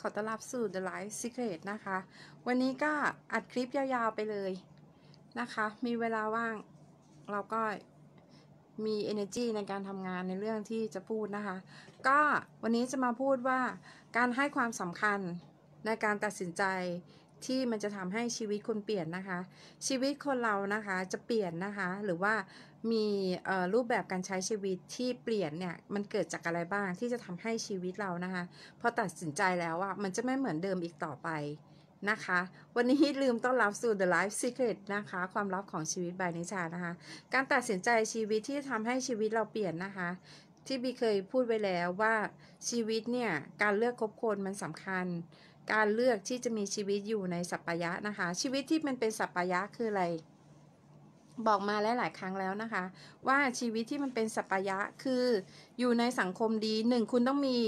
ขอต้อนรับสู่ The Life Secret นะคะ วันนี้ก็อัดคลิปยาวๆไปเลยนะคะ มีเวลาว่างเราก็มี energy ในการทำงานในเรื่องที่จะพูดนะคะ ก็วันนี้จะมาพูดว่า การให้ความสำคัญในการตัดสินใจที่มันจะทำให้ชีวิตคนเปลี่ยนนะคะ ชีวิตคนเรานะคะจะเปลี่ยนนะคะ หรือว่ามีรูปแบบการใช้ชีวิตที่เปลี่ยนเนี่ยมันเกิดจากอะไรบ้างที่จะทำให้ชีวิตเรานะคะพอตัดสินใจแล้วอะมันจะไม่เหมือนเดิมอีกต่อไปนะคะ วันนี้ลืมต้อนรับสู่ The Life Secret นะคะ ความลับของชีวิตใบนิชานะคะการตัดสินใจชีวิตที่ทำให้ชีวิตเราเปลี่ยนนะคะ ที่บีเคยพูดไว้แล้วว่าชีวิตเนี่ยการเลือกคบคนมันสำคัญ การเลือกที่จะมีชีวิตอยู่ในสัปปะยะนะคะ ชีวิตที่มันเป็นสัปปะยะคืออะไรบอกมาหลายๆครั้งแล้วนะคะ ว่าชีวิตที่มันเป็นสัปยะ คือ อยู่ในสังคมดีหนึ่งคุณต้องมี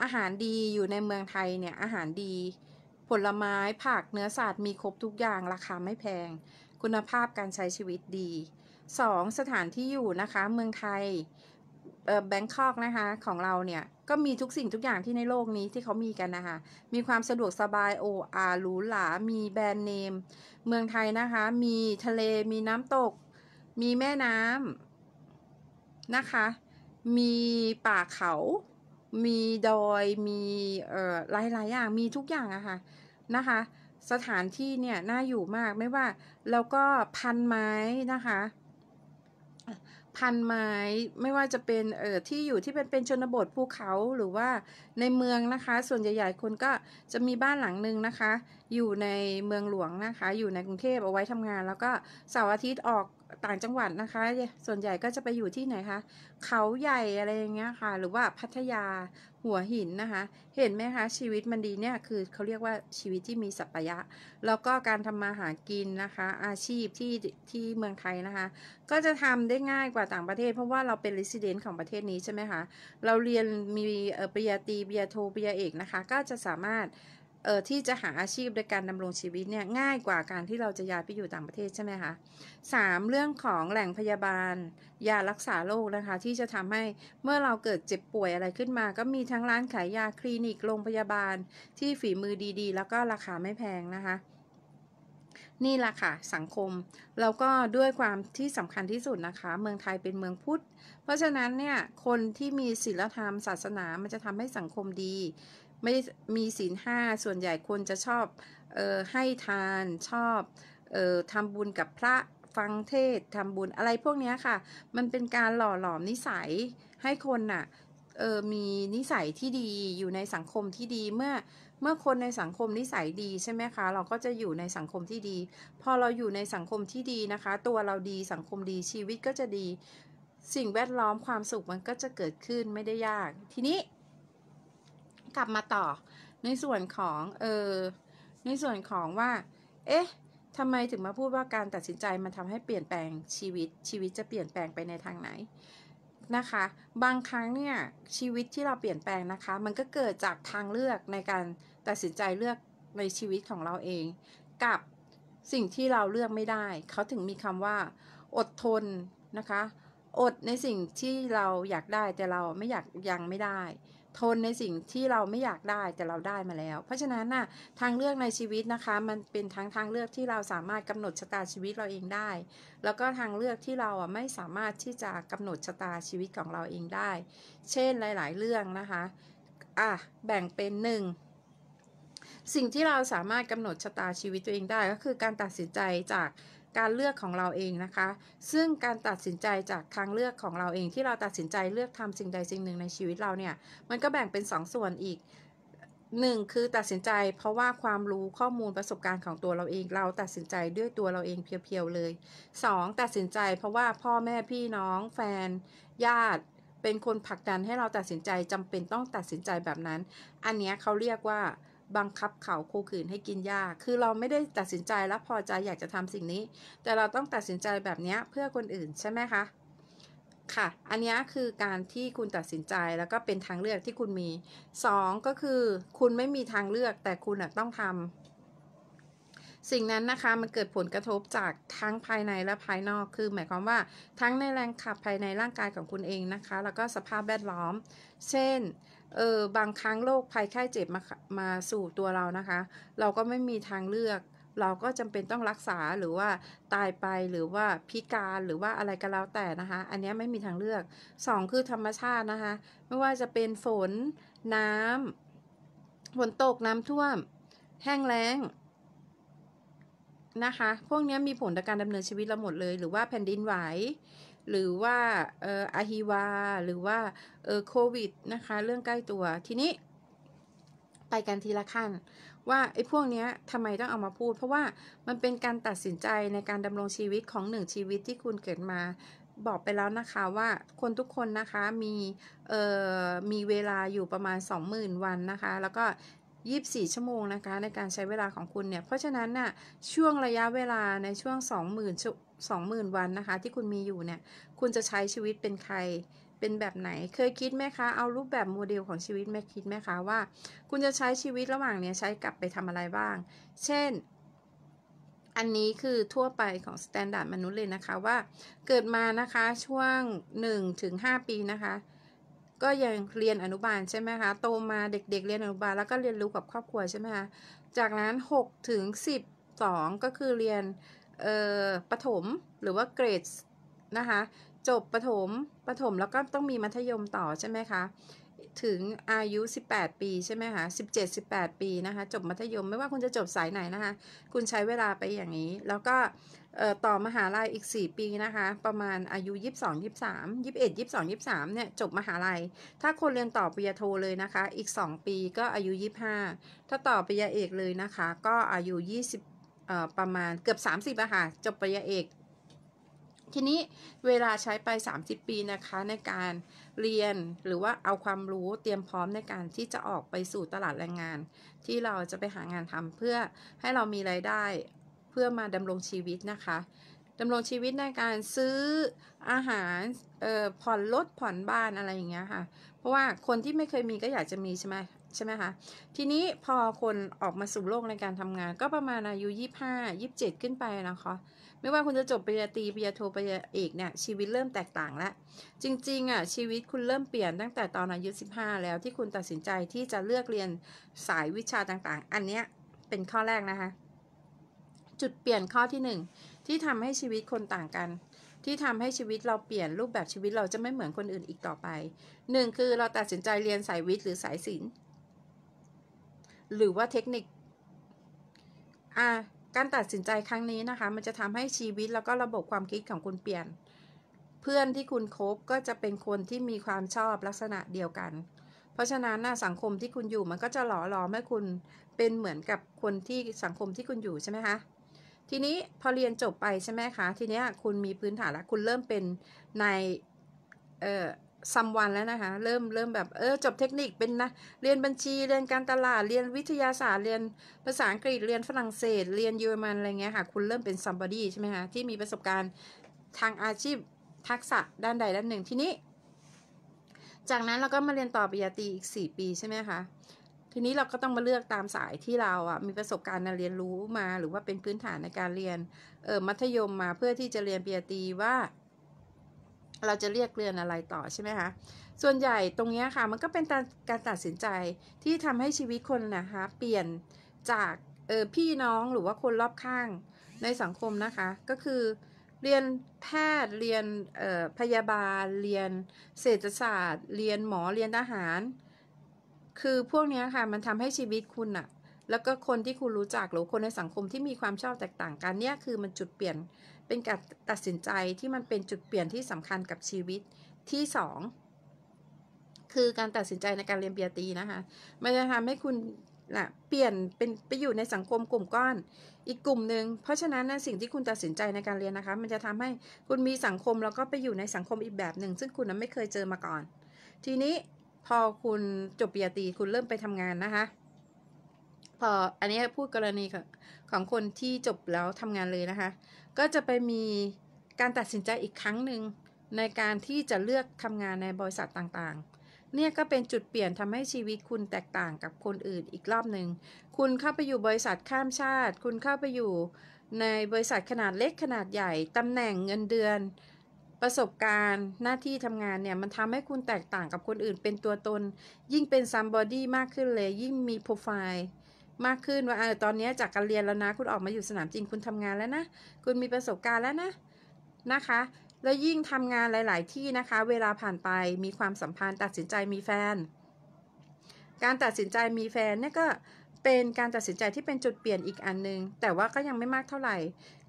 อาหารดี อยู่ในเมืองไทยเนี่ย อาหารดี ผลไม้ผักเนื้อสัตว์มีครบทุกอย่างราคาไม่แพง คุณภาพการใช้ชีวิตดี 2. สถานที่อยู่นะคะเมืองไทยแบงคอกนะคะของเราเนี่ยก็มีทุกสิ่งทุกอย่างที่ในโลกนี้ที่เขามีกันนะคะมีความสะดวกสบายโออาหรูหรามีแบรนด์เนม เมืองไทยนะคะ มีทะเลมีน้ำตก มีแม่น้ำนะคะมีป่าเขา มีดอยมีเอ่อหลายๆอย่าง มีทุกอย่างอะคะ่ะนะคะสถานที่เนี่ยน่าอยู่มากไม่ว่าแล้วก็พันไม้นะคะพันไม้ไม่ว่าจะเป็นเอ่อที่อยู่ที่เป็นเป็นชนบทภูเขาหรือว่าในเมืองนะคะ ส่วนใหญ่ๆ คนก็จะมีบ้านหลังหนึ่งนะคะ อยู่ในเมืองหลวงนะคะ อยู่ในกรุงเทพเอาไว้ทำงาน แล้วก็เสาร์อาทิตย์ออกต่างจังหวัดนะคะส่วนใหญ่ก็จะไปอยู่ที่ไหนคะเขาใหญ่อะไรอย่างเงี้ยค่ะ หรือว่าพัทยาหัวหินนะคะเห็นไหมคะชีวิตมันดีเนี่ยคือเขาเรียกว่าชีวิตที่มีสัพยะแล้วก็การทำมาหากินนะคะอาชีพที่ที่เมืองไทยนะคะ ก็จะทำได้ง่ายกว่าต่างประเทศ เพราะว่าเราเป็นริสิเดนต์ของประเทศนี้ใช่ไหมคะเราเรียนมีปริญญาตรีปริญญาโทปริญญาเอกนะคะ ก็จะสามารถเออที่จะหาอาชีพโดยการดำรงชีวิตเนี่ย ง่ายกว่าการที่เราจะย้ายไปอยู่ต่างประเทศใช่ไหมคะสามเรื่องของแหล่งพยาบาล ยารักษาโรคนะคะ ที่จะทำให้เมื่อเราเกิดเจ็บป่วยอะไรขึ้นมาก็มีทั้งร้านขายยาคลินิกโรงพยาบาลที่ฝีมือดีๆ แล้วก็ราคาไม่แพงนะคะนี่แหละค่ะสังคมแล้วก็ด้วยความที่สำคัญที่สุดนะคะเมืองไทยเป็นเมืองพุทธเพราะฉะนั้นเนี่ยคนที่มีศีลธรรม ศาสนามันจะทำให้สังคมดีไม่มีศีลห้าส่วนใหญ่คนจะชอบออให้ทานชอบออทำบุญกับพระฟังเทศทำบุญอะไรพวกนี้ค่ะ มันเป็นการหล่อหลอมนิสัย ให้คนน่ะมีนิสัยที่ดีอยู่ในสังคมที่ดีเมื่อเมื่อคนในสังคมนิสัยดีใช่ไหมคะ เราก็จะอยู่ในสังคมที่ดี พอเราอยู่ในสังคมที่ดีนะคะ ตัวเราดีสังคมดีชีวิตก็จะดี สิ่งแวดล้อมความสุขมันก็จะเกิดขึ้นไม่ได้ยาก ทีนี้กลับมาต่อ ในส่วนของเออในส่วนของว่า เอ๊ะทำไมถึงมาพูดว่าการตัดสินใจมันทำให้เปลี่ยนแปลงชีวิต ชีวิตจะเปลี่ยนแปลงไปในทางไหนนะคะบางครั้งเนี่ยชีวิตที่เราเปลี่ยนแปลงนะคะมันก็เกิดจากทางเลือกในการตัดสินใจเลือกในชีวิตของเราเอง กับสิ่งที่เราเลือกไม่ได้ เขาถึงมีคำว่า อดทนนะคะอดในสิ่งที่เราอยากได้แต่เราไม่อยากยังไม่ได้ทนในสิ่งที่เราไม่อยากได้แต่เราได้มาแล้ว เพราะฉะนั้นน่ะทางเลือกในชีวิตนะคะ มันเป็นทั้งทางเลือกที่เราสามารถกำหนดชะตาชีวิตเราเองได้ แล้วก็ทางเลือกที่เราอ่ะไม่สามารถที่จะกำหนดชะตาชีวิตของเราเองได้ เช่นหลายๆ เรื่องนะคะอ่ะ แบ่งเป็นหนึ่งสิ่งที่เราสามารถกำหนด ชะตาชีวิตตัวเองได้ก็คือการตัดสินใจจากการเลือกของเราเองนะคะ ซึ่งการตัดสินใจจากทางเลือกของเราเอง ที่เราตัดสินใจเลือกทำสิ่งใดสิ่งหนึ่งในชีวิตเราเนี่ย มันก็แบ่งเป็น 2สส่วนอีกหนึ่งคือตัดสินใจ เพราะว่าความรู้ข้อมูลประสบการณ์ของตัวเราเอง เราตัดสินใจด้วยตัวเราเองเพียวๆเลย 2. ตัดสินใจเพราะว่าพ่อแม่พี่น้อง แฟน ญาติเป็นคนผลักดันให้เราตัดสินใจจำเป็นต้องตัดสินใจแบบนั้น อันนี้เขาเรียกว่าบังคับเขาคูขืนให้กินยา คือเราไม่ได้ตัดสินใจและพอใจอยากจะทำสิ่งนี้ แต่เราต้องตัดสินใจแบบนี้เพื่อคนอื่นใช่ไหมคะ ค่ะ อันนี้คือการที่คุณตัดสินใจแล้วก็เป็นทางเลือกที่คุณมี 2 ก็คือคุณไม่มีทางเลือกแต่คุณต้องทำ สิ่งนั้นนะคะ มันเกิดผลกระทบจากทั้งภายในและภายนอกคือ หมายความว่าทั้งในแรงขับภายในร่างกายของคุณเองนะคะ แล้วก็สภาพแวดล้อม เช่นเออบางครั้งโรคภัยไข้เจ็บมามาสู่ตัวเรานะคะ เราก็ไม่มีทางเลือก เราก็จำเป็นต้องรักษาหรือว่าตายไปหรือว่าพิการหรือว่าอะไรก็แล้วแต่นะคะ อันนี้ไม่มีทางเลือก2คือธรรมชาตินะคะ ไม่ว่าจะเป็นฝนน้ำฝนตกน้ำท่วม แห้งแล้งนะคะ พวกนี้มีผลต่อการดำเนินชีวิตเราหมดเลยหรือว่าแผ่นดินไหวหรือว่าเอออหิวาหรือว่าเออโควิด นะคะ เรื่องใกล้ตัวทีนี้ไปกันทีละขั้น ว่าไอ้พวกเนี้ยทำไมต้องเอามาพูด เพราะว่ามันเป็นการตัดสินใจในการดำรงชีวิตของหนึ่งชีวิตที่คุณเกิดมา บอกไปแล้วนะคะ ว่าคนทุกคนนะคะ มีเอ่อมีเวลาอยู่ประมาณ 20,000 วัน นะคะ แล้วก็ 24 ชั่วโมงนะคะ ในการใช้เวลาของคุณเนี่ยเพราะฉะนั้นน่ะช่วงระยะเวลาในช่วง 20,000สองหมื่นวัน นะคะ ที่คุณมีอยู่ เนี่ย คุณจะใช้ชีวิตเป็นใคร เป็นแบบไหน เคยคิดไหมคะ เอารูปแบบโมเดลของชีวิตแม่คิดไหมคะว่า คุณจะใช้ชีวิตระหว่างเนี้ยใช้กลับไปทำอะไรบ้าง เช่น อันนี้คือทั่วไปของสแตนดาร์ดมนุษย์เลยนะคะว่า เกิดมา นะคะ ช่วง 1-5 ปีนะคะ ก็ยังเรียนอนุบาลใช่ไหมคะ โตมาเด็กๆเเรียนอนุบาลแล้วก็เรียนรู้กับครอบครัวใช่ไหมคะ จากนั้น6ถึง12 ก็คือเรียนเอ่อ ประถมหรือว่าเกรดนะคะจบประถมประถมแล้วก็ต้องมีมัธยมต่อใช่ไหมคะถึงอายุ 18 ปีใช่ไหมคะ17 18 ปีนะคะจบมัธยมไม่ว่าคุณจะจบสายไหนนะคะคุณใช้เวลาไปอย่างนี้ แล้วก็ต่อมหาลัยอีก 4 ปีนะคะประมาณอายุ22 23 21 22 23เนี่ยจบมหาลัย ถ้าคนเรียนต่อปริญญาโทเลยนะคะอีก 2 ปีก็อายุ 25 ถ้าต่อปริญญาเอกเลยนะคะก็อายุ20ประมาณเกือบ 30อะค่ะจบปริญญาเอก ทีนี้เวลาใช้ไป 30 ปีนะคะในการเรียนหรือว่าเอาความรู้เตรียมพร้อมในการที่จะออกไปสู่ตลาดแรงงาน ที่เราจะไปหางานทำเพื่อให้เรามีไรายได้ เพื่อมาดำรงชีวิตนะคะดำรงชีวิตในการซื้ออาหารผ่อนรถผ่อนบ้านอะไรอย่างเงี้ยค่ะเพราะว่าคนที่ไม่เคยมีก็อยากจะมีใช่ไหมใช่ไหมคะ ทีนี้พอคนออกมาสู่โลกในการทำงาน ก็ประมาณอายุยี่ห้ายี่เจ็ดขึ้นไปนะคะ ไม่ว่าคุณจะจบปริญญาตรีปริญญาโทปริญญาเอกเนี่ยชีวิตเริ่มแตกต่างแล้วจริงๆอ่ะชีวิตคุณเริ่มเปลี่ยนตั้งแต่ตอนอายุ 15 แล้วที่คุณตัดสินใจที่จะเลือกเรียนสายวิชาต่างๆ อันเนี้ยเป็นข้อแรกนะคะ จุดเปลี่ยนข้อที่ 1 ที่ทำให้ชีวิตคนต่างกัน ที่ทำให้ชีวิตเราเปลี่ยนรูปแบบชีวิตเราจะไม่เหมือนคนอื่นอีกต่อไป 1 คือเราตัดสินใจเรียนสายวิทย์หรือสายศิลป์หรือว่าเทคนิคอ่าการตัดสินใจครั้งนี้นะคะมันจะทำให้ชีวิตแล้วก็ระบบความคิดของคุณเปลี่ยน เพื่อนที่คุณคบก็จะเป็นคนที่มีความชอบลักษณะเดียวกัน เพราะฉะนั้นนะสังคมที่คุณอยู่มันก็จะหล่อหลอมให้คุณเป็นเหมือนกับคนที่สังคมที่คุณอยู่ใช่ไหมคะทีนี้พอเรียนจบไปใช่ไหมคะทีนี้คุณมีพื้นฐานแล้วคุณเริ่มเป็นในเอ่อซัมวันแล้วนะคะ เริ่มเริ่มแบบ เออ จบเทคนิคเป็นนะเรียนบัญชีเรียนการตลาดเรียนวิทยาศาสตร์เรียนภาษาอังกฤษเรียนฝรั่งเศส เรียนเยอรมันอะไรเงี้ยค่ะ คุณเริ่มเป็นซัมบอดี้ใช่ไหมคะที่มีประสบการณ์ทางอาชีพทักษะด้านใดด้านหนึ่งทีนี้ จากนั้นเราก็มาเรียนต่อปริญญาตรีอีก4ปีใช่ไหมคะทีนี้เราก็ต้องมาเลือกตามสายที่เราอ่ะมีประสบการณ์การเรียนรู้มา หรือว่าเป็นพื้นฐานในการเรียนเออมัธยมมาเพื่อที่จะเรียนปริญญาตรีว่าเราจะเรียกเรือนอะไรต่อใช่ไหมคะ ส่วนใหญ่ตรงนี้ค่ะมันก็เป็นการตัดสินใจที่ทำให้ชีวิตคนนะคะเปลี่ยนจากออพี่น้องหรือว่าคนรอบข้างในสังคมนะคะ ก็คือเรียนแพทย์เรียนพยาบาลเรียนเศรษฐศาสตร์ เรียนหมอเรียนทหาร คือพวกนี้ค่ะมันทำให้ชีวิตคุณอะแล้วก็คนที่คุณรู้จักหรือคนในสังคมที่มีความชอบแตกต่างกันเนี่ยคือมันจุดเปลี่ยนเป็นการตัดสินใจที่มันเป็นจุดเปลี่ยนที่สำคัญกับชีวิต ที่ 2 คือการตัดสินใจในการเรียนเบียตีนะคะ มันจะทำให้คุณนะเปลี่ยนเป็นไปอยู่ในสังคมกลุ่มก้อน อีกกลุ่มหนึ่ง เพราะฉะนั้นนะสิ่งที่คุณตัดสินใจในการเรียนนะคะ มันจะทำให้คุณมีสังคมแล้วก็ไปอยู่ในสังคมอีกแบบหนึ่งซึ่งคุณนั้นไม่เคยเจอมาก่อน ทีนี้พอคุณจบเปียตี คุณเริ่มไปทำงานนะคะพออันนี้พูดกรณีของคนที่จบแล้วทำงานเลยนะคะ ก็จะไปมีการตัดสินใจอีกครั้งหนึ่งในการที่จะเลือกทำงานในบริษัทต่างๆ เนี่ยก็เป็นจุดเปลี่ยนทำให้ชีวิตคุณแตกต่างกับคนอื่นอีกรอบหนึ่ง คุณเข้าไปอยู่บริษัทข้ามชาติ คุณเข้าไปอยู่ในบริษัทขนาดเล็กขนาดใหญ่ตำแหน่งเงินเดือน ประสบการณ์หน้าที่ทำงานเนี่ยมันทำให้คุณแตกต่างกับคนอื่นเป็นตัวตน ยิ่งเป็นซัมบอดี้มากขึ้นเลย ยิ่งมีโปรไฟล์มากขึ้นว่าเออตอนนี้จากการเรียนแล้วนะ คุณออกมาอยู่สนามจริงคุณทำงานแล้วนะคุณมีประสบการณ์แล้วนะนะคะ แล้วยิ่งทำงานหลาย ๆที่นะคะ เวลาผ่านไปมีความสัมพันธ์ ตัดสินใจมีแฟน การตัดสินใจมีแฟนเนี่ยก็เป็นการตัดสินใจที่เป็นจุดเปลี่ยนอีกอันนึง แต่ว่าก็ยังไม่มากเท่าไหร่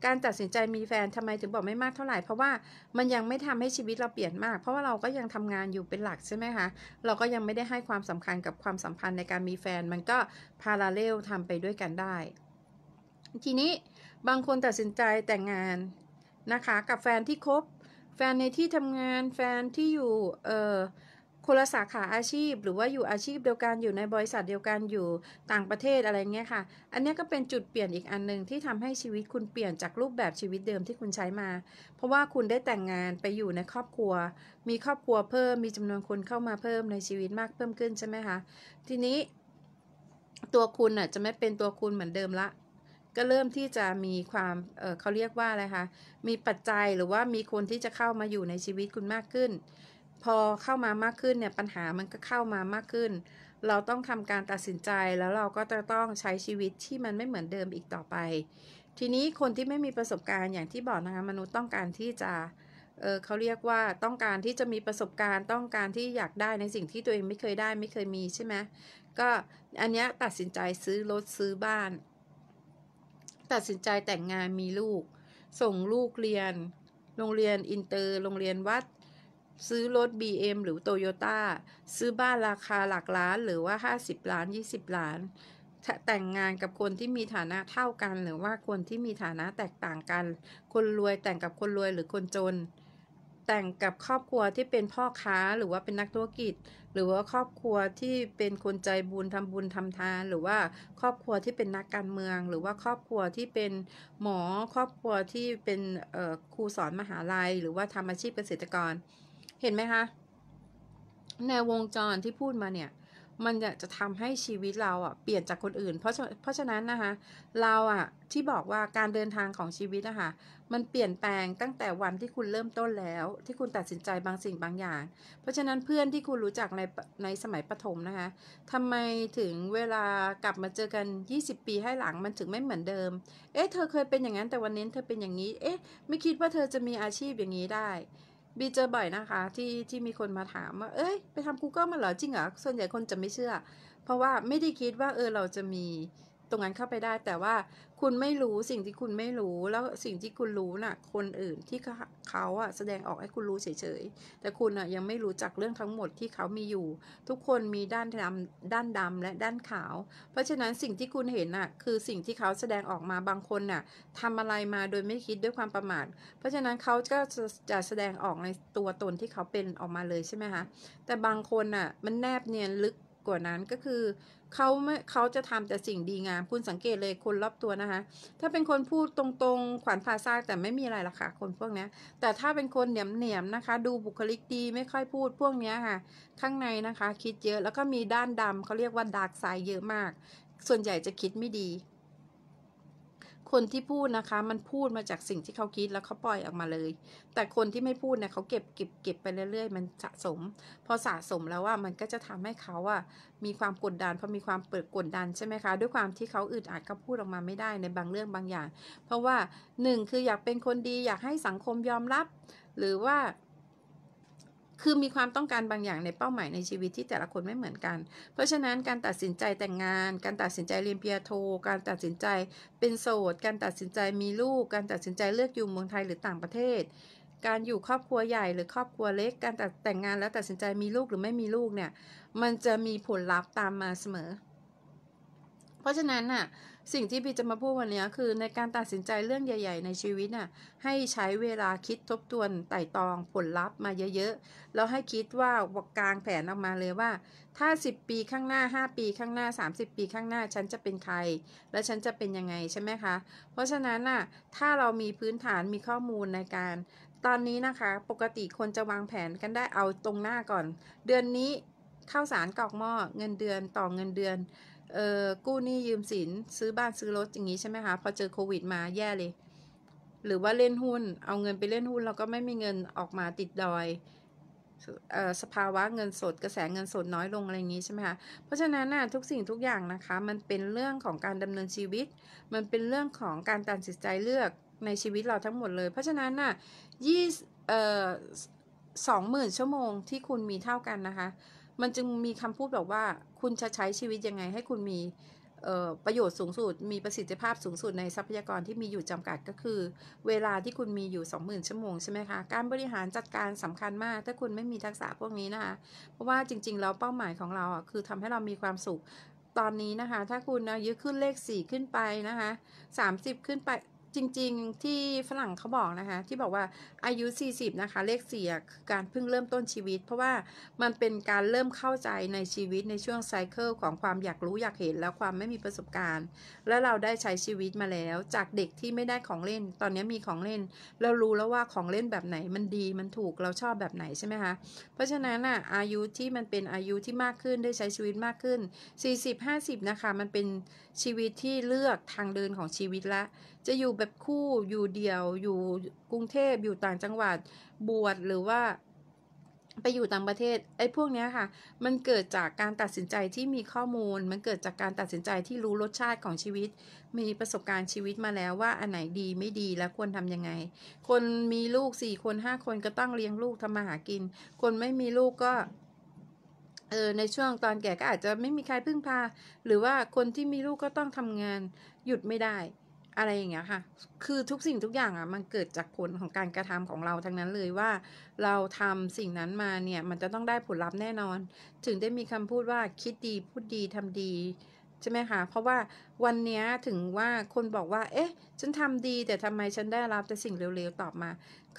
การตัดสินใจมีแฟนทำไมถึงบอกไม่มากเท่าไหร่ เพราะว่ามันยังไม่ทำให้ชีวิตเราเปลี่ยนมาก เพราะว่าเราก็ยังทำงานอยู่เป็นหลักใช่ไหมคะเราก็ยังไม่ได้ให้ความสำคัญกับความสัมพันธ์ในการมีแฟนมันก็พาราเลลทำไปด้วยกันได้ทีนี้บางคนตัดสินใจแต่งงานนะคะกับแฟนที่คบแฟนในที่ทำงานแฟนที่อยู่เออคนละสาขาอาชีพหรือว่าอยู่อาชีพเดียวกันอยู่ในบริษัทเดียวกันอยู่ต่างประเทศอะไรเงี้ยค่ะอันนี้ก็เป็นจุดเปลี่ยนอีกอันหนึ่งที่ทำให้ชีวิตคุณเปลี่ยนจากรูปแบบชีวิตเดิมที่คุณใช้มา เพราะว่าคุณได้แต่งงานไปอยู่ในครอบครัว มีครอบครัวเพิ่มมีจำนวนคนเข้ามาเพิ่มในชีวิตมากเพิ่มขึ้นใช่ไหมคะทีนี้ตัวคุณอ่ะจะไม่เป็นตัวคุณเหมือนเดิมละก็เริ่มที่จะมีความเเขาเรียกว่าอะไรคะมีปัจจัยหรือว่ามีคนที่จะเข้ามาอยู่ในชีวิตคุณมากขึ้นพอเข้ามามากขึ้นเนี่ยปัญหามันก็เข้ามามากขึ้น เราต้องทำการตัดสินใจแล้วเราก็จะต้องใช้ชีวิตที่มันไม่เหมือนเดิมอีกต่อไป ทีนี้คนที่ไม่มีประสบการณ์อย่างที่บอกนะคะมนุษย์ต้องการที่จะ เออเขาเรียกว่าต้องการที่จะมีประสบการณ์ต้องการที่อยากได้ในสิ่งที่ตัวเองไม่เคยได้ไม่เคยมีใช่ไหมก็อันนี้ตัดสินใจซื้อรถซื้อบ้าน ตัดสินใจแต่งงานมีลูก ส่งลูกเรียน โรงเรียนอินเตอร์ โรงเรียนวัดซื้อรถ BM หรือโตโยต้าซื้อบ้านราคาหลักล้านหรือว่า 50 ล้าน 20 ล้าน แต่งงานกับคนที่มีฐานะเท่ากันหรือว่าคนที่มีฐานะแตกต่างกัน คนรวยแต่งกับคนรวย หรือคนจน แต่งกับครอบครัวที่เป็นพ่อค้าหรือว่าเป็นนักธุรกิจ หรือว่าครอบครัวที่เป็นคนใจบุญทำบุญทำทาน หรือว่าครอบครัวที่เป็นนักการเมือง หรือว่าครอบครัวที่เป็นหมอ ครอบครัวที่เป็นครูสอนมหาลัย หรือว่าทำอาชีพเกษตรกรเห็นไหมคะในวงจรที่พูดมาเนี่ยมันจะทำให้ชีวิตเราอ่ะเปลี่ยนจากคนอื่นเพราะเพราะฉะนั้นนะคะ เราอ่ะที่บอกว่าการเดินทางของชีวิตนะคะมันเปลี่ยนแปลงตั้งแต่วันที่คุณเริ่มต้นแล้ว ที่คุณตัดสินใจบางสิ่งบางอย่าง เพราะฉะนั้นเพื่อนที่คุณรู้จักในในสมัยประถมนะคะทำไมถึงเวลากลับมาเจอกัน 20 ปีให้หลังมันถึงไม่เหมือนเดิม เอ๊ะ เธอเคยเป็นอย่างนั้นแต่วันนี้เธอเป็นอย่างนี้ เอ๊ะไม่คิดว่าเธอจะมีอาชีพอย่างนี้ได้บีเจอบ่อยนะคะ ที่ที่มีคนมาถามว่า เอ้ย ไปทำ Google มาเหรอจริงเหรอส่วนใหญ่คนจะไม่เชื่อ เพราะว่าไม่ได้คิดว่าเออเราจะมีตรงนั้นเข้าไปได้แต่ว่าคุณไม่รู้สิ่งที่คุณไม่รู้แล้วสิ่งที่คุณรู้น่ะคนอื่นที่เขาอะแสดงออกให้คุณรู้เฉยๆ แต่คุณอะยังไม่รู้จักเรื่องทั้งหมดที่เขามีอยู่ ทุกคนมีด้านดำด้านดำและด้านขาว เพราะฉะนั้นสิ่งที่คุณเห็นน่ะคือสิ่งที่เขาแสดงออกมาบางคนน่ะทำอะไรมาโดยไม่คิดด้วยความประมาท เพราะฉะนั้นเขาก็จะแสดงออกในตัวตนที่เขาเป็นออกมาเลยใช่ไหมคะแต่บางคนน่ะมันแนบเนียนลึกกว่านั้นก็คือเขาไม่เขาจะทำแต่สิ่งดีงาม คุณสังเกตเลยคนรอบตัวนะคะ ถ้าเป็นคนพูดตรงๆ ขวัญพาซากแต่ไม่มีอะไรละค่ะ คนพวกนี้แต่ถ้าเป็นคนเหนียมๆนะคะ ดูบุคลิกดีไม่ค่อยพูดพวกนี้ค่ะ ข้างในนะคะคิดเยอะแล้วก็มีด้านดำเขาเรียกว่าดาร์กไซด์เยอะมาก ส่วนใหญ่จะคิดไม่ดีคนที่พูดนะคะมันพูดมาจากสิ่งที่เขาคิดแล้วเขาปล่อยออกมาเลย แต่คนที่ไม่พูดเนี่ยเขาเก็บเก็บเก็บไปเรื่อย ๆ มันสะสม พอสะสมแล้วว่ามันก็จะทำให้เขาอะมีความกดดันพอมีความเปิดกดดันใช่ไหมคะ ด้วยความที่เขาอึดอัดเขาพูดออกมาไม่ได้ในบางเรื่องบางอย่าง เพราะว่าหนึ่งคืออยากเป็นคนดีอยากให้สังคมยอมรับ หรือว่าคือมีความต้องการบางอย่างในเป้าหมายในชีวิตที่แต่ละคนไม่เหมือนกัน เพราะฉะนั้นการตัดสินใจแต่งงาน การตัดสินใจเรียนเปียโท การตัดสินใจเป็นโสด การตัดสินใจมีลูก การตัดสินใจเลือกอยู่เมืองไทยหรือต่างประเทศ การอยู่ครอบครัวใหญ่หรือครอบครัวเล็ก การตัดแต่งงานแล้วตัดสินใจมีลูกหรือไม่มีลูกเนี่ย มันจะมีผลลัพธ์ตามมาเสมอ เพราะฉะนั้นน่ะสิ่งที่พี่จะมาพูดวันนี้คือในการตัดสินใจเรื่องใหญ่ๆในชีวิตน่ะให้ใช้เวลาคิดทบทวนไต่ตองผลลัพธ์มาเยอะๆแล้วให้คิดว่าวกลางแผนออกมาเลยว่าถ้า 10 ปีข้างหน้า 5 ปี ข้างหน้า 30 ปีข้างหน้าฉันจะเป็นใคร และฉันจะเป็นยังไงใช่ไหมคะเพราะฉะนั้นน่ะถ้าเรามีพื้นฐานมีข้อมูลในการ ตอนนี้นะคะปกติคนจะวางแผนกันได้เอาตรงหน้าก่อน เดือนนี้ข้าวสารกอกหม้อเงินเดือนต่อเงินเดือนเออกู้หนี้ยืมสินซื้อบ้านซื้อรถอย่างนี้ใช่ไหมคะพอเจอโควิดมาแย่เลย หรือว่าเล่นหุ้นเอาเงินไปเล่นหุ้น แล้วก็ไม่มีเงินออกมาติดดอยสภาวะเงินสดกระแสเงินสดน้อยลงอะไรอย่างนี้ใช่ไหมคะเพราะฉะนั้นนะทุกสิ่งทุกอย่างนะคะ มันเป็นเรื่องของการดำเนินชีวิต มันเป็นเรื่องของการตัดสินใจเลือกในชีวิตเราทั้งหมดเลย เพราะฉะนั้นนะยี่เออสองหมื่นชั่วโมงที่คุณมีเท่ากันนะคะมันจึงมีคำพูดแบบว่าคุณจะใช้ชีวิตยังไง ให้คุณมีประโยชน์สูงสุด มีประสิทธิภาพสูงสุดในทรัพยากรที่มีอยู่จำกัดก็คือ เวลาที่คุณมีอยู่ 20,000 ชั่วโมงใช่ไหมคะ การบริหารจัดการสำคัญมาก ถ้าคุณไม่มีทักษะพวกนี้นะคะเพราะว่าจริง ๆ แล้วเป้าหมายของเราอ่ะคือทำให้เรามีความสุขตอนนี้นะคะถ้าคุณนะยุขึ้นเลข 4 ขึ้นไปนะคะ30 ขึ้นไปจริงๆที่ฝรั่งเขาบอกนะคะที่บอกว่าอายุ 40 นะคะ เลขสี่คือการเพิ่งเริ่มต้นชีวิต เพราะว่ามันเป็นการเริ่มเข้าใจในชีวิตในช่วงไซเคิลของความอยากรู้อยากเห็นและความไม่มีประสบการณ์ และเราได้ใช้ชีวิตมาแล้วจากเด็กที่ไม่ได้ของเล่น ตอนนี้มีของเล่น เรารู้แล้วว่าของเล่นแบบไหน มันดีมันถูกเราชอบแบบไหนใช่ไหมคะเพราะฉะนั้นอ่ะอายุที่มันเป็นอายุที่มากขึ้นได้ใช้ชีวิตมากขึ้น 40-50 นะคะมันเป็นชีวิตที่เลือกทางเดินของชีวิตละจะอยู่แบบคู่อยู่เดี่ยว อยู่กรุงเทพอยู่ต่างจังหวัดบวชหรือว่าไปอยู่ต่างประเทศ ไอ้พวกเนี้ยค่ะ มันเกิดจากการตัดสินใจที่มีข้อมูล มันเกิดจากการตัดสินใจที่รู้รสชาติของชีวิต มีประสบการณ์ชีวิตมาแล้วว่าอันไหนดีไม่ดีและควรทํำยังไง คนมีลูกสี่คนห้าคนก็ต้องเลี้ยงลูกทำมาหากิน คนไม่มีลูกก็เออในช่วงตอนแก่ก็อาจจะไม่มีใครพึ่งพา หรือว่าคนที่มีลูกก็ต้องทำงาน หยุดไม่ได้อะไรอย่างเงี้ยค่ะ คือทุกสิ่งทุกอย่างอะ่ะมันเกิดจากผลของการกระทำของเราทั้งนั้นเลยว่าเราทำสิ่งนั้นมาเนี่ย มันจะต้องได้ผลลัพธ์แน่นอน ถึงได้มีคำพูดว่าคิดดีพูดดีทำดี ใช่ไหมคะ เพราะว่าวันนี้ถึงว่าคนบอกว่า เอ๊ะ ฉันทำดี แต่ทำไมฉันได้รับแต่สิ่งเร็วๆ ตอบมา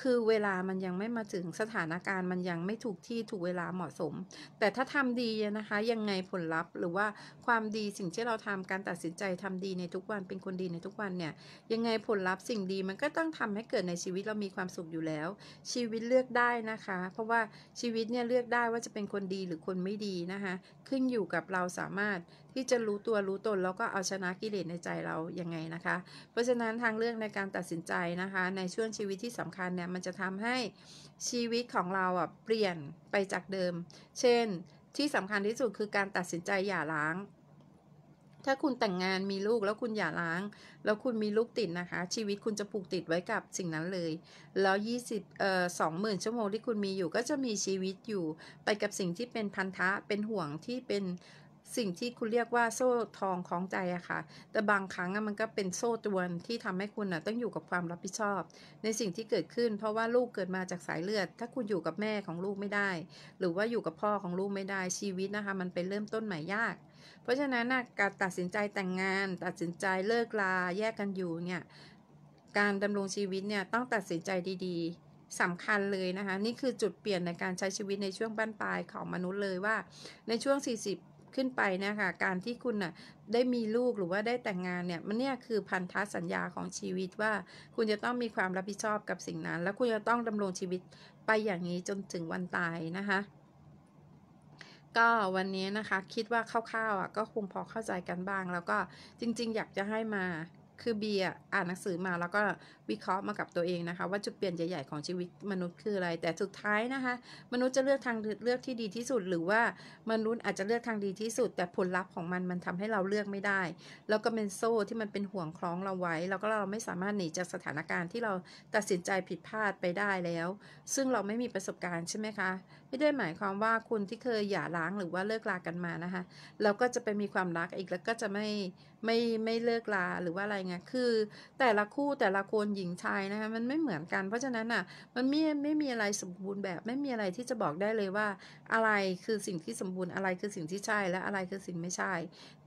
คือเวลามันยังไม่มาถึงสถานการณ์ มันยังไม่ถูกที่ถูกเวลาเหมาะสม แต่ถ้าทำดีนะคะยังไงผลลัพธ์หรือว่าความดีสิ่งที่เราทำการตัดสินใจทำดีในทุกวันเป็นคนดีในทุกวันเนี่ยยังไงผลลัพธ์สิ่งดีมันก็ต้องทำให้เกิดในชีวิตเรามีความสุขอยู่แล้ว ชีวิตเลือกได้นะคะ เพราะว่าชีวิตเนี่ยเลือกได้ว่าจะเป็นคนดีหรือคนไม่ดีนะคะขึ้นอยู่กับเราสามารถที่จะรู้ตัวรู้ตนแล้วก็เอาชนะกิเลสในใจเรายังไงนะคะ เพราะฉะนั้นทางเลือกในการตัดสินใจนะคะในช่วงชีวิตที่สำคัญนี่ยมันจะทำให้ชีวิตของเราอ่ะเปลี่ยนไปจากเดิม เช่นที่สำคัญที่สุดคือการตัดสินใจอย่าล้าง ถ้าคุณแต่งงานมีลูกแล้วคุณอย่าล้าง แล้วคุณมีลูกติดนะคะ ชีวิตคุณจะผูกติดไว้กับสิ่งนั้นเลย แล้ว 20เอ่อ20,000 ชั่วโมงที่คุณมีอยู่ก็จะมีชีวิตอยู่ไปกับสิ่งที่เป็นพันธะ เป็นห่วงที่เป็นสิ่งที่คุณเรียกว่าโซ่ทองของใจอะค่ะ แต่บางครั้งมันก็เป็นโซ่ตัวนที่ทำให้คุณอะต้องอยู่กับความรับผิดชอบ ในสิ่งที่เกิดขึ้นเพราะว่าลูกเกิดมาจากสายเลือด ถ้าคุณอยู่กับแม่ของลูกไม่ได้ หรือว่าอยู่กับพ่อของลูกไม่ได้ ชีวิตนะคะมันเป็นเริ่มต้นใหม่ยาก เพราะฉะนั้นการตัดสินใจแต่งงาน ตัดสินใจเลิกลาแยกกันอยู่เนี่ย การดำรงชีวิตเนี่ยต้องตัดสินใจดีๆสำคัญเลยนะคะ นี่คือจุดเปลี่ยนในการใช้ชีวิตในช่วงบั้นปลายของมนุษย์เลยว่า ในช่วง 40ขึ้นไปนะคะการที่คุณน่ะได้มีลูกหรือว่าได้แต่งงานเนี่ยมันเนี่ยคือพันธสัญญาของชีวิตว่าคุณจะต้องมีความรับผิดชอบกับสิ่งนั้น แล้วคุณจะต้องดำรงชีวิตไปอย่างนี้จนถึงวันตายนะคะก็วันนี้นะคะคิดว่าคร่าวๆอ่ะก็คงพอเข้าใจกันบ้าง แล้วก็จริงๆ อยากจะให้มาคือเบียอ่านหนังสือมาแล้วก็วิเคราะห์มากับตัวเองนะคะว่าจุดเปลี่ยนใหญ่ ๆ ของชีวิตมนุษย์คืออะไร แต่สุดท้ายนะคะ มนุษย์จะเลือกทางเลือกที่ดีที่สุดหรือว่ามนุษย์อาจจะเลือกทางดีที่สุดแต่ผลลัพธ์ของมัน มันทำให้เราเลือกไม่ได้ แล้วก็เป็นโซ่ที่มันเป็นห่วงคล้องเราไว้ แล้วก็เราไม่สามารถหนีจากสถานการณ์ ที่เราตัดสินใจผิดพลาดไปได้แล้ว ซึ่งเราไม่มีประสบการณ์ใช่ไหมคะไม่ได้หมายความว่าคุณที่เคยหย่าร้างหรือว่าเลิกลากันมานะคะแล้วก็จะไปมีความรักอีกแล้วก็จะไม่ไม่ไม่เลิกลาหรือว่าอะไรเงี้ยคือแต่ละคู่แต่ละคนหญิงชายนะคะมันไม่เหมือนกัน เพราะฉะนั้นอ่ะมันไม่ไม่มีอะไรสมบูรณ์แบบ ไม่มีอะไรที่จะบอกได้เลยว่า อะไรคือสิ่งที่สมบูรณ์อะไรคือสิ่งที่ใช่และอะไรคือสิ่งไม่ใช่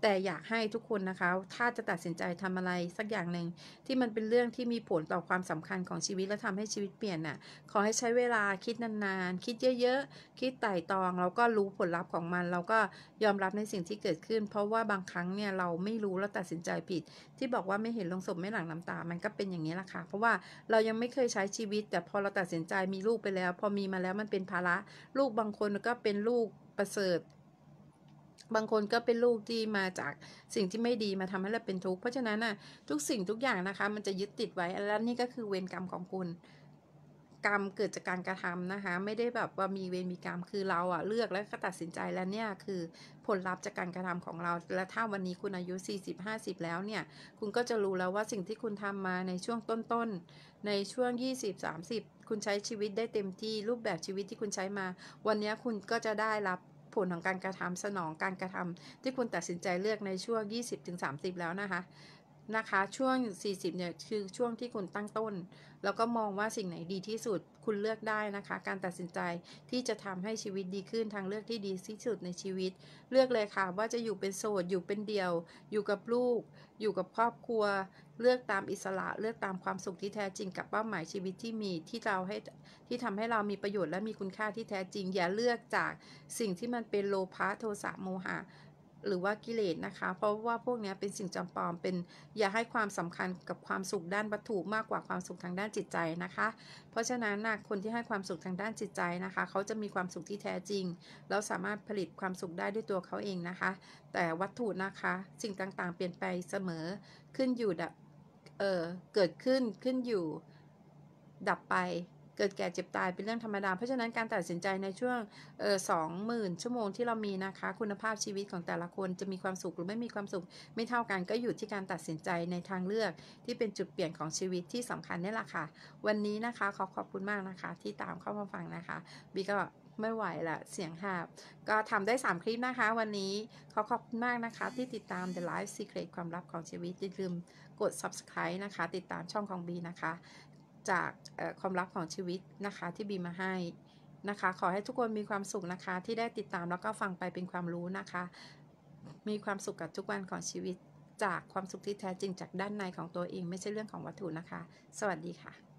แต่อยากให้ทุกคนนะคะถ้าจะตัดสินใจทำอะไรสักอย่างหนึ่งที่มันเป็นเรื่องที่มีผลต่อความสำคัญของชีวิตและทำให้ชีวิตเปลี่ยนน่ะขอให้ใช้เวลาคิดนานๆ คิดเยอะคิดไต่ตองแล้วก็รู้ผลลัพธ์ของมันเราก็ยอมรับในสิ่งที่เกิดขึ้น เพราะว่าบางครั้งเนี่ยเราไม่รู้เราตัดสินใจผิด ที่บอกว่าไม่เห็นลงศพไม่หลังน้ำตามันก็เป็นอย่างนี้แหละค่ะเพราะว่าเรายังไม่เคยใช้ชีวิต แต่พอเราตัดสินใจมีลูกไปแล้ว พอมีมาแล้วมันเป็นภาระ ลูกบางคนก็เป็นลูกประเสริฐ บางคนก็เป็นลูกที่มาจากสิ่งที่ไม่ดีมาทำให้เราเป็นทุกข์เพราะฉะนั้นน่ะทุกสิ่งทุกอย่างนะคะ มันจะยึดติดไว้แลวนี่ก็คือเวรกรรมของคุณกรรมเกิดจากการกระทำนะคะ ไม่ได้แบบว่ามีเวรมีกรรม คือเราอะเลือกแล้วก็ตัดสินใจแล้วเนี่ยคือผลลัพธ์จากการกระทำของเรา และถ้าวันนี้คุณอายุ 40-50 แล้วเนี่ย คุณก็จะรู้แล้วว่าสิ่งที่คุณทำมาในช่วงต้นๆ ในช่วง20-30 คุณใช้ชีวิตได้เต็มที่รูปแบบชีวิตที่คุณใช้มา วันนี้คุณก็จะได้รับผลของการกระทำสนองการกระทำ ที่คุณตัดสินใจเลือกในช่วง 20-30 แล้วนะคะ นะคะช่วง 40เนี่ยคือช่วงที่คุณตั้งต้นแล้วก็มองว่าสิ่งไหนดีที่สุดคุณเลือกได้นะคะ การตัดสินใจที่จะทำให้ชีวิตดีขึ้นทางเลือกที่ดีที่สุดในชีวิต เลือกเลยค่ะว่าจะอยู่เป็นโสด อยู่เป็นเดี่ยว อยู่กับลูก อยู่กับครอบครัว เลือกตามอิสระเลือกตามความสุขที่แท้จริงกับเป้าหมายชีวิตที่มีที่เราให้ที่ทำให้เรามีประโยชน์และมีคุณค่าที่แท้จริง อย่าเลือกจากสิ่งที่มันเป็นโลภะโทสะโมหะหรือว่ากิเลสนะคะ เพราะว่าพวกนี้เป็นสิ่งจำปอมเป็น อย่าให้ความสำคัญกับความสุขด้านวัตถุมากกว่าความสุขทางด้านจิตใจนะคะ เพราะฉะนั้นนะคนที่ให้ความสุขทางด้านจิตใจนะคะ เขาจะมีความสุขที่แท้จริงแล้วสามารถผลิตความสุขได้ด้วยตัวเขาเองนะคะ แต่วัตถุนะคะสิ่งต่างๆ เปลี่ยนไปเสมอ ขึ้นอยู่ดับเออเกิดขึ้นขึ้นอยู่ดับไปเกิดแก่เจ็บตายเป็นเรื่องธรรมดาเพราะฉะนั้นการตัดสินใจในช่วงสองหมื่นชั่วโมงที่เรามีนะคะคุณภาพชีวิตของแต่ละคนจะมีความสุขหรือไม่มีความสุข ไม่เท่ากันก็อยู่ที่การตัดสินใจในทางเลือกที่เป็นจุดเปลี่ยนของชีวิตที่สำคัญนี่แหละค่ะ วันนี้นะคะขอขอบคุณมากนะคะที่ตามเข้ามาฟังนะคะบีก็ไม่ไหวละเสียงหาบก็ทำได้3คลิปนะคะ วันนี้ขอขอบคุณมากนะคะ ที่ติดตาม The Life Secret ความลับของชีวิตอย่าลืมกด subscribe นะคะ ติดตามช่องของบีนะคะจากความลับของชีวิตนะคะที่บีมาให้นะคะ ขอให้ทุกคนมีความสุขนะคะที่ได้ติดตามแล้วก็ฟังไปเป็นความรู้นะคะ มีความสุขกับทุกวันของชีวิต จากความสุขที่แท้จริงจากด้านในของตัวเอง ไม่ใช่เรื่องของวัตถุนะคะ สวัสดีค่ะ